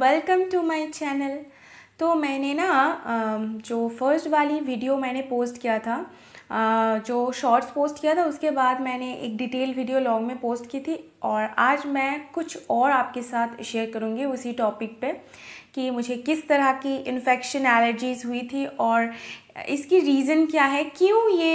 welcome to my channel तो मैंने ना जो फर्स्ट वाली वीडियो मैंने पोस्ट किया था जो शॉर्ट्स पोस्ट किया था उसके बाद मैंने एक डिटेल वीडियो लॉन्ग में पोस्ट की थी और आज मैं कुछ और आपके साथ शेयर करूँगी उसी टॉपिक पे कि मुझे किस तरह की इन्फेक्शन एलर्जीज़ हुई थी और इसकी रीज़न क्या है क्यों ये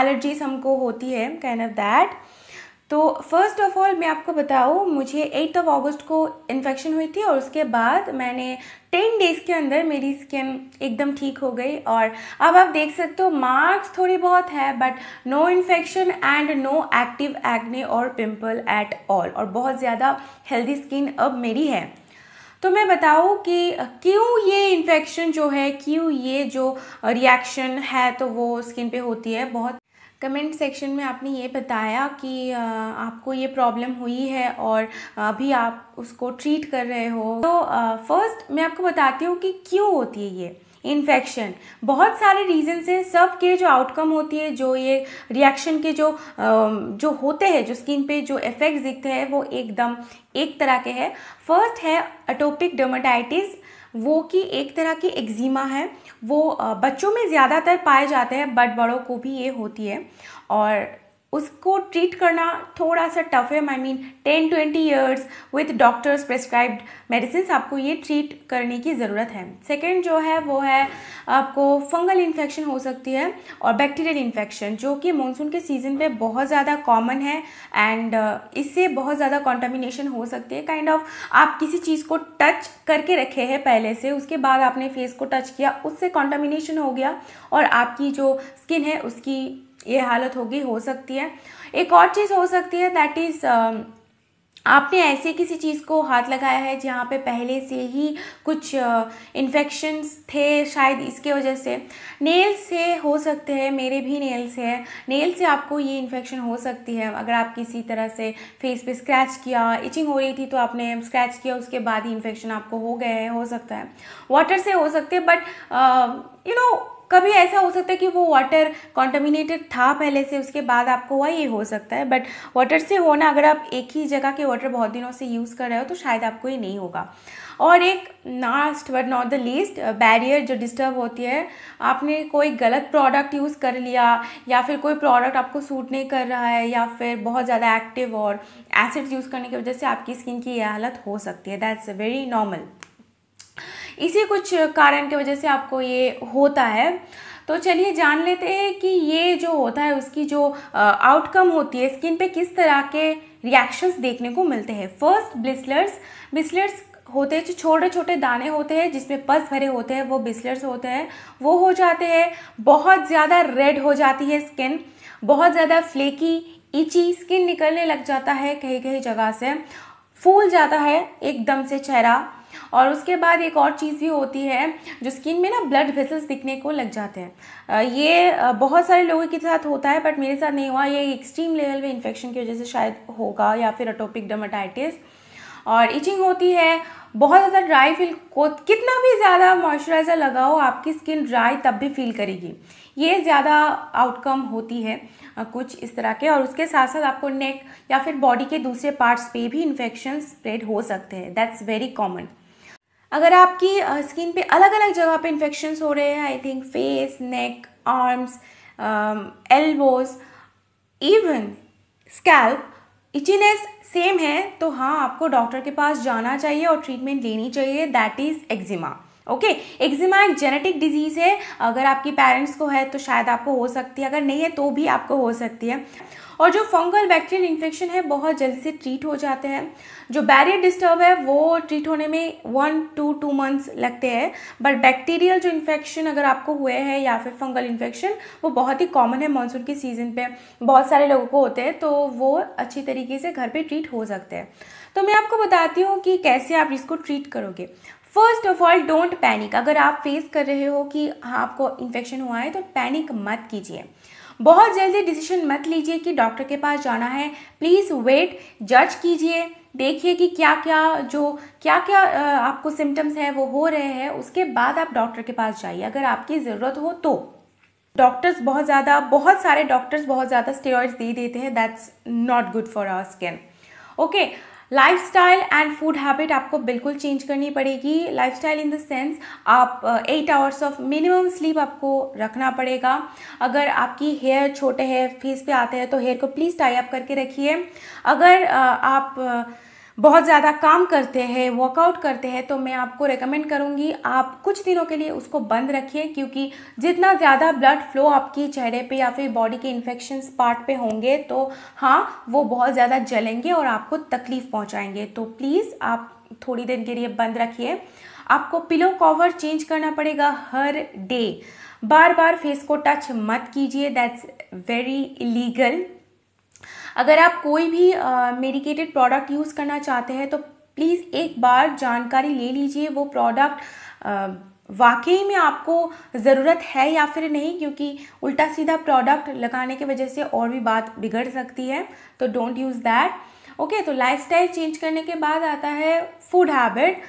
एलर्जीज़ हमको होती है काइंड ऑफ दैट तो फर्स्ट ऑफ ऑल मैं आपको बताऊँ मुझे एट ऑफ ऑगस्ट को इन्फेक्शन हुई थी और उसके बाद मैंने टेन डेज़ के अंदर मेरी स्किन एकदम ठीक हो गई और अब आप देख सकते हो मार्क्स थोड़ी बहुत है but no infection and no active acne और पिंपल एट ऑल और बहुत ज़्यादा हेल्दी स्किन अब मेरी है तो मैं बताऊँ कि क्यों ये इन्फेक्शन जो है क्यों ये जो रिएक्शन है तो वो स्किन पे होती है बहुत कमेंट सेक्शन में आपने ये बताया कि आपको ये प्रॉब्लम हुई है और अभी आप उसको ट्रीट कर रहे हो तो फर्स्ट मैं आपको बताती हूँ कि क्यों होती है ये इन्फेक्शन बहुत सारे रीज़न से सब के जो आउटकम होती है जो ये रिएक्शन के जो जो होते हैं जो स्किन पे जो इफ़ेक्ट्स दिखते हैं वो एकदम एक तरह के हैं फर्स्ट है अटोपिक डर्माटाइटिस वो कि एक तरह की एक्जिमा है वो बच्चों में ज़्यादातर पाए जाते हैं बट बड़ों को भी ये होती है और उसको ट्रीट करना थोड़ा सा टफ है I mean ten twenty years with doctors prescribed medicine आपको ये ट्रीट करने की ज़रूरत है सेकेंड जो है वो है आपको फंगल इन्फेक्शन हो सकती है और बैक्टीरियल इन्फेक्शन जो कि मानसून के सीज़न पे बहुत ज़्यादा कॉमन है एंड uh, इससे बहुत ज़्यादा कॉन्टामिनेशन हो सकती है काइंड kind ऑफ of, आप किसी चीज़ को टच करके रखे हैं पहले से उसके बाद आपने फेस को टच किया उससे कॉन्टामिनेशन हो गया और आपकी जो स्किन है उसकी ये हालत होगी हो सकती है एक और चीज़ हो सकती है दैट इज़ um, आपने ऐसे किसी चीज़ को हाथ लगाया है जहाँ पे पहले से ही कुछ इन्फेक्शन्स uh, थे शायद इसके वजह से नेल्स से हो सकते हैं मेरे भी नेल्स है नेल से आपको ये इन्फेक्शन हो सकती है अगर आप किसी तरह से फेस पे स्क्रैच किया इचिंग हो रही थी तो आपने स्क्रैच किया उसके बाद ही इन्फेक्शन आपको हो गया है हो सकता है वाटर से हो सकते हैं बट यू नो कभी ऐसा हो सकता है कि वो वाटर कॉन्टामिनेटेड था पहले से उसके बाद आपको हुआ ये हो सकता है बट वाटर से होना अगर आप एक ही जगह के वाटर बहुत दिनों से यूज़ कर रहे हो तो शायद आपको ये नहीं होगा और एक last but not the least barrier जो डिस्टर्ब होती है आपने कोई गलत प्रोडक्ट यूज़ कर लिया या फिर कोई प्रोडक्ट आपको सूट नहीं कर रहा है या फिर बहुत ज़्यादा एक्टिव और एसिड्स यूज़ करने की वजह से आपकी स्किन की यह हालत हो सकती है दैट्स वेरी नॉर्मल इसी कुछ कारण की वजह से आपको ये होता है तो चलिए जान लेते हैं कि ये जो होता है उसकी जो आउटकम होती है स्किन पे किस तरह के रिएक्शंस देखने को मिलते हैं फर्स्ट ब्लिस्लर्स ब्लिस्लर्स होते हैं जो छोटे छोटे दाने होते हैं जिसमें पस भरे होते हैं वो बिस्लर्स होते हैं वो हो जाते हैं बहुत ज़्यादा रेड हो जाती है स्किन बहुत ज़्यादा फ्लेकी इची स्किन निकलने लग जाता है कहीं कहीं जगह से फूल जाता है एकदम से चेहरा और उसके बाद एक और चीज़ भी होती है जो स्किन में ना ब्लड वेसल्स दिखने को लग जाते हैं ये बहुत सारे लोगों के साथ होता है बट मेरे साथ नहीं हुआ ये एक्सट्रीम लेवल में इन्फेक्शन की वजह से शायद होगा या फिर अटोपिक डर्माटाइटिस और इचिंग होती है बहुत ज़्यादा ड्राई फील को कितना भी ज़्यादा मॉइस्चराइज़र लगाओ आपकी स्किन ड्राई तब भी फील करेगी ये ज़्यादा आउटकम होती है कुछ इस तरह के और उसके साथ साथ आपको नेक या फिर बॉडी के दूसरे पार्ट्स पे भी इन्फेक्शन स्प्रेड हो सकते हैं दैट्स वेरी कॉमन अगर आपकी स्किन पे अलग अलग जगह पे इन्फेक्शंस हो रहे हैं I think face neck arms elbows even scalp itchiness same है तो हाँ आपको डॉक्टर के पास जाना चाहिए और ट्रीटमेंट लेनी चाहिए that is eczema okay eczema एक जेनेटिक डिजीज़ है अगर आपके पेरेंट्स को है तो शायद आपको हो सकती है अगर नहीं है तो भी आपको हो सकती है और जो फंगल बैक्टीरियल इन्फेक्शन है बहुत जल्दी से ट्रीट हो जाते हैं जो बैरियर डिस्टर्ब है वो ट्रीट होने में वन टू टू मंथ्स लगते हैं बट बैक्टीरियल जो इन्फेक्शन अगर आपको हुए हैं या फिर फंगल इन्फेक्शन वो बहुत ही कॉमन है मानसून के सीज़न पे बहुत सारे लोगों को होते हैं तो वो अच्छी तरीके से घर पे ट्रीट हो सकते हैं तो मैं आपको बताती हूँ कि कैसे आप इसको ट्रीट करोगे first of all don't panic अगर आप फेस कर रहे हो कि हाँ आपको इन्फेक्शन हुआ है तो पैनिक मत कीजिए बहुत जल्दी डिसीजन मत लीजिए कि डॉक्टर के पास जाना है प्लीज़ वेट जज कीजिए देखिए कि क्या क्या जो क्या क्या आपको सिम्टम्स है वो हो रहे हैं उसके बाद आप डॉक्टर के पास जाइए अगर आपकी ज़रूरत हो तो डॉक्टर्स बहुत ज़्यादा बहुत सारे डॉक्टर्स बहुत ज़्यादा स्टेरॉइड्स दे देते हैं that's not good for our skin okay lifestyle and food habit आपको बिल्कुल चेंज करनी पड़ेगी लाइफस्टाइल इन द सेंस आप eight hours of minimum sleep आपको रखना पड़ेगा अगर आपकी हेयर छोटे है फेस पे आते हैं तो हेयर को प्लीज़ टाई अप करके रखिए अगर uh, आप uh, बहुत ज़्यादा काम करते हैं वर्कआउट करते हैं तो मैं आपको रेकमेंड करूँगी आप कुछ दिनों के लिए उसको बंद रखिए क्योंकि जितना ज़्यादा ब्लड फ्लो आपकी चेहरे पे या फिर बॉडी के इन्फेक्शन पार्ट पे होंगे तो हाँ वो बहुत ज़्यादा जलेंगे और आपको तकलीफ़ पहुँचाएंगे तो प्लीज़ आप थोड़ी देर के लिए बंद रखिए आपको पिलो कवर चेंज करना पड़ेगा हर डे बार बार फेस को टच मत कीजिए दैट्स वेरी इलीगल अगर आप कोई भी मेडिकेटेड प्रोडक्ट यूज़ करना चाहते हैं तो प्लीज़ एक बार जानकारी ले लीजिए वो प्रोडक्ट वाकई में आपको ज़रूरत है या फिर नहीं क्योंकि उल्टा सीधा प्रोडक्ट लगाने की वजह से और भी बात बिगड़ सकती है तो डोंट यूज़ दैट ओके तो लाइफस्टाइल चेंज करने के बाद आता है फूड हैबिट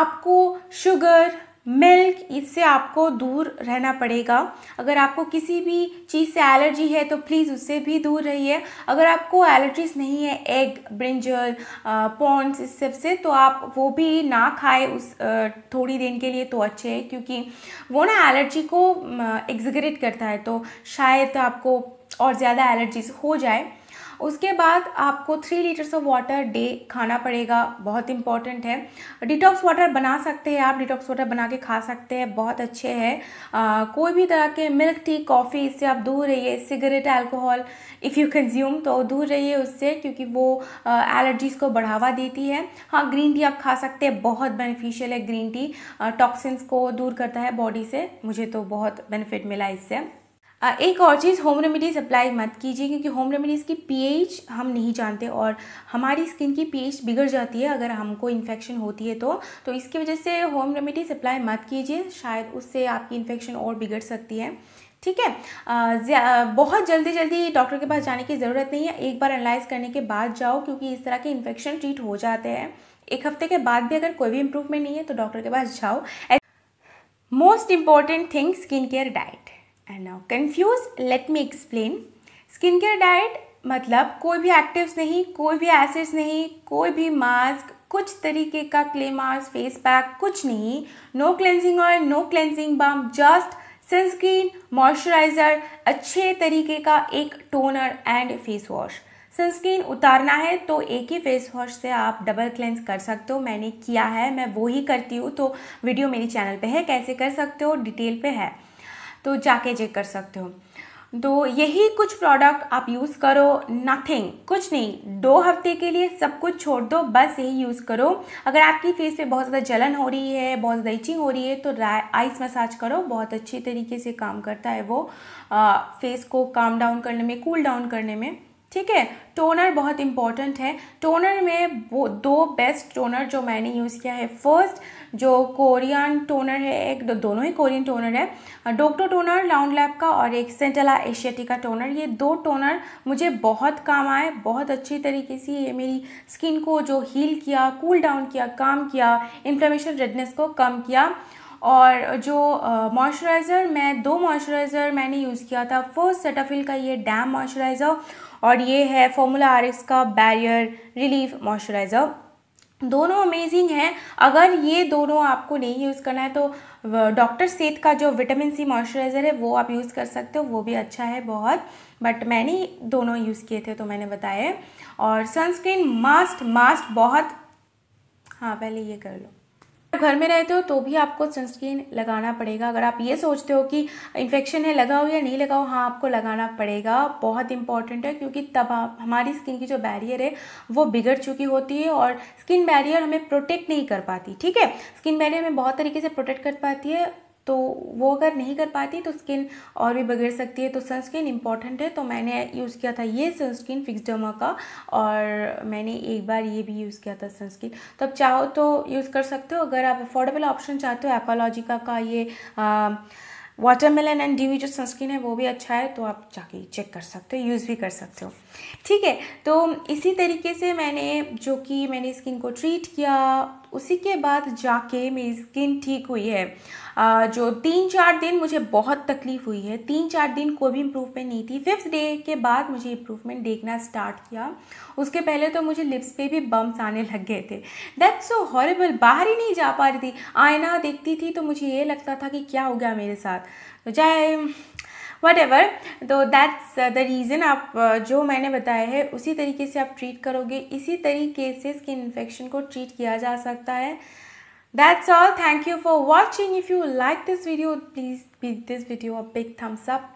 आपको शुगर मिल्क इससे आपको दूर रहना पड़ेगा अगर आपको किसी भी चीज़ से एलर्जी है तो प्लीज़ उससे भी दूर रहिए अगर आपको एलर्जीज नहीं है एग ब्रिंजल पॉन्स इस सब से तो आप वो भी ना खाएं उस थोड़ी देर के लिए तो अच्छे है क्योंकि वो ना एलर्जी को एग्जिगरेट करता है तो शायद आपको और ज़्यादा एलर्जीज हो जाए उसके बाद आपको three litres of water day खाना पड़ेगा बहुत इंपॉर्टेंट है डिटॉक्स वाटर बना सकते हैं आप डिटॉक्स वाटर बना के खा सकते हैं बहुत अच्छे हैं कोई भी तरह के मिल्क टी कॉफ़ी इससे आप दूर रहिए cigarette alcohol if you consume तो दूर रहिए उससे क्योंकि वो एलर्जीज़ को बढ़ावा देती है हाँ ग्रीन टी आप खा सकते हैं बहुत बेनिफिशियल है ग्रीन टी टॉक्सिन्स को दूर करता है बॉडी से मुझे तो बहुत बेनिफिट मिला इससे एक और चीज़ होम रेमेडीज़ अप्लाई मत कीजिए क्योंकि होम रेमेडीज़ की पीएच हम नहीं जानते और हमारी स्किन की पीएच बिगड़ जाती है अगर हमको इन्फेक्शन होती है तो तो इसकी वजह से होम रेमेडीज़ अप्लाई मत कीजिए शायद उससे आपकी इन्फेक्शन और बिगड़ सकती है ठीक है बहुत जल्दी जल्दी डॉक्टर के पास जाने की ज़रूरत नहीं है एक बार एनालाइज करने के बाद जाओ क्योंकि इस तरह के इन्फेक्शन ट्रीट हो जाते हैं एक हफ्ते के बाद भी अगर कोई भी इम्प्रूवमेंट नहीं है तो डॉक्टर के पास जाओ most important thing skin care diet and now confuse let me explain skin care diet मतलब कोई भी एक्टिव्स नहीं कोई भी एसिड्स नहीं कोई भी मास्क कुछ तरीके का क्ले मास्क फेस पैक कुछ नहीं no cleansing oil no cleansing balm just sunscreen moisturiser अच्छे तरीके का एक toner and face wash sunscreen उतारना है तो एक ही फेस वॉश से आप डबल क्लेंस कर सकते हो मैंने किया है मैं वो ही करती हूँ तो वीडियो मेरे चैनल पे है कैसे कर सकते हो डिटेल पे है तो जाके चेक कर सकते हो तो यही कुछ प्रोडक्ट आप यूज़ करो नथिंग कुछ नहीं दो हफ्ते के लिए सब कुछ छोड़ दो बस यही यूज़ करो अगर आपकी फेस पे बहुत ज़्यादा जलन हो रही है बहुत ज़्यादा इचिंग हो रही है तो आइस मसाज करो बहुत अच्छी तरीके से काम करता है वो आ, फेस को काम डाउन करने में कूल डाउन करने में ठीक है टोनर बहुत इंपॉर्टेंट है टोनर में वो दो बेस्ट टोनर जो मैंने यूज़ किया है फर्स्ट जो कोरियन टोनर है एक दो, दोनों ही कोरियन टोनर है डोक्टो टोनर लाउंड लैब का और एक सेंटेला एशियाटी का टोनर ये दो टोनर मुझे बहुत काम आए बहुत अच्छी तरीके से ये मेरी स्किन को जो हील किया कूल डाउन किया काम किया इन्फ्लेमेशन रेडनेस को कम किया और जो मॉइस्चराइज़र मैं दो मॉइस्चराइज़र मैंने यूज़ किया था फर्स्ट सेटाफिल का ये डैम मॉइस्चराइज़र और ये है फॉर्मूला आर एक्स का बैरियर रिलीफ मॉइस्चराइज़र दोनों अमेजिंग हैं अगर ये दोनों आपको नहीं यूज़ करना है तो डॉक्टर सेत का जो विटामिन सी मॉइस्चराइज़र है वो आप यूज़ कर सकते हो वो भी अच्छा है बहुत बट मैंने दोनों यूज़ किए थे तो मैंने बताया और सनस्क्रीन मास्ट मास्ट बहुत हाँ पहले ये कर लो घर में रहते हो तो भी आपको सनस्क्रीन लगाना पड़ेगा अगर आप ये सोचते हो कि इन्फेक्शन है लगाओ या नहीं लगाओ हाँ आपको लगाना पड़ेगा बहुत इंपॉर्टेंट है क्योंकि तब आप हमारी स्किन की जो बैरियर है वो बिगड़ चुकी होती है और स्किन बैरियर हमें प्रोटेक्ट नहीं कर पाती ठीक है स्किन बैरियर हमें बहुत तरीके से प्रोटेक्ट कर पाती है तो वो अगर नहीं कर पाती तो स्किन और भी बिगड़ सकती है तो सनस्क्रीन इंपॉर्टेंट है तो मैंने यूज़ किया था ये सनस्क्रीन फिक्स का और मैंने एक बार ये भी यूज़ किया था सनस्क्रीन तो आप चाहो तो यूज़ कर सकते हो अगर आप अफोर्डेबल ऑप्शन चाहते हो एकोलॉजिका का ये वाटरमेलन एंड डीवी जो सनस्क्रीन है वो भी अच्छा है तो आप जाके चेक कर सकते हो यूज़ भी कर सकते हो ठीक है तो इसी तरीके से मैंने जो कि मैंने स्किन को ट्रीट किया उसी के बाद जाके मेरी स्किन ठीक हुई है जो तीन चार दिन मुझे बहुत तकलीफ़ हुई है तीन चार दिन कोई भी इम्प्रूवमेंट नहीं थी फिफ्थ डे के बाद मुझे इम्प्रूवमेंट देखना स्टार्ट किया उसके पहले तो मुझे लिप्स पे भी बम्स आने लग गए थे दैट्स सो हॉरेबल बाहर ही नहीं जा पा रही थी आईना देखती थी तो मुझे ये लगता था कि क्या हो गया मेरे साथ तो चाहे वट एवर तो दैट्स द रीज़न आप uh, जो मैंने बताया है उसी तरीके से आप ट्रीट करोगे इसी तरीके से स्किन इन्फेक्शन को ट्रीट किया जा सकता है that's all thank you for watching if you like this video please this video a big thumbs up